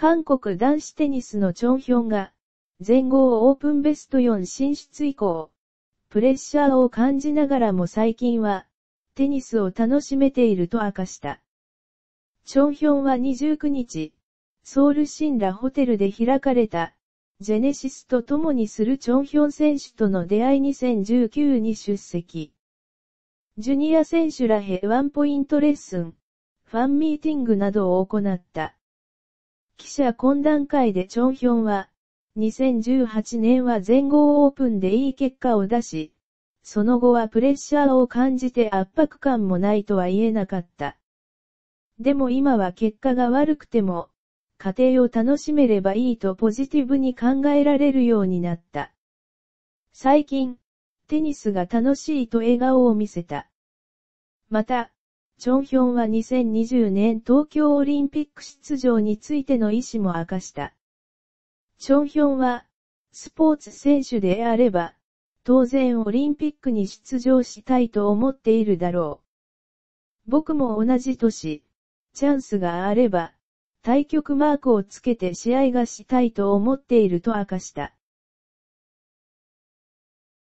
韓国男子テニスのチョンヒョンが、全豪オープンベスト4進出以降、プレッシャーを感じながらも最近は、テニスを楽しめていると明かした。チョンヒョンは29日、ソウルシンラホテルで開かれた、ジェネシスと共にするチョンヒョン選手との出会い2019に出席。ジュニア選手らへワンポイントレッスン、ファンミーティングなどを行った。記者懇談会でチョンヒョンは、2018年は全豪オープンでいい結果を出し、その後はプレッシャーを感じて圧迫感もないとは言えなかった。でも今は結果が悪くても、家庭を楽しめればいいとポジティブに考えられるようになった。最近、テニスが楽しいと笑顔を見せた。また、チョンヒョンは2020年東京オリンピック出場についての意思も明かした。チョンヒョンは、スポーツ選手であれば、当然オリンピックに出場したいと思っているだろう。僕も同じ年、チャンスがあれば、対局マークをつけて試合がしたいと思っていると明かした。